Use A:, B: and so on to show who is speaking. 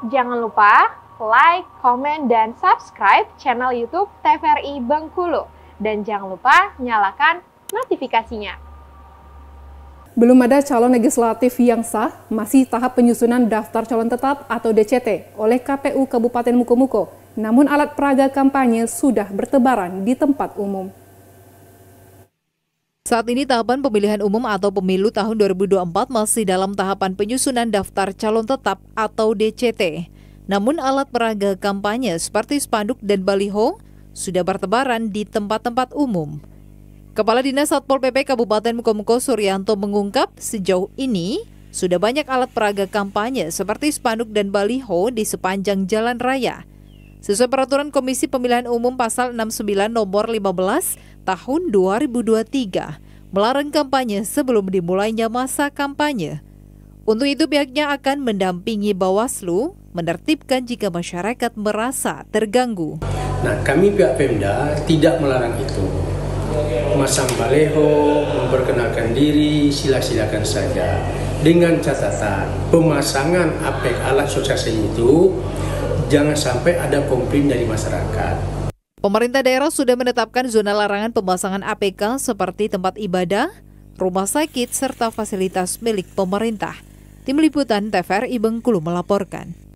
A: Jangan lupa like, comment, dan subscribe channel YouTube TVRI Bengkulu. Dan jangan lupa nyalakan notifikasinya.
B: Belum ada calon legislatif yang sah, masih tahap penyusunan daftar calon tetap atau DCT oleh KPU Kabupaten Mukomuko. Namun alat peraga kampanye sudah bertebaran di tempat umum. Saat ini
C: tahapan pemilihan umum atau pemilu tahun 2024 masih dalam tahapan penyusunan daftar calon tetap atau DCT. Namun alat peraga kampanye seperti spanduk dan baliho sudah bertebaran di tempat-tempat umum. Kepala Dinas Satpol PP Kabupaten Mukomuko Suryanto mengungkap sejauh ini sudah banyak alat peraga kampanye seperti spanduk dan baliho di sepanjang jalan raya Sesuai peraturan Komisi Pemilihan Umum Pasal 69 Nomor 15 Tahun 2023, melarang kampanye sebelum dimulainya masa kampanye. Untuk itu pihaknya akan mendampingi Bawaslu menertibkan jika masyarakat merasa terganggu.
D: Nah, kami pihak Pemda tidak melarang itu. Masang baleho, memperkenalkan diri, sila-silakan saja. Dengan catatan, pemasangan apek alat sosial itu jangan sampai ada komplain dari masyarakat.
C: Pemerintah daerah sudah menetapkan zona larangan pemasangan APK seperti tempat ibadah, rumah sakit, serta fasilitas milik pemerintah. Tim Liputan TVRI Bengkulu melaporkan.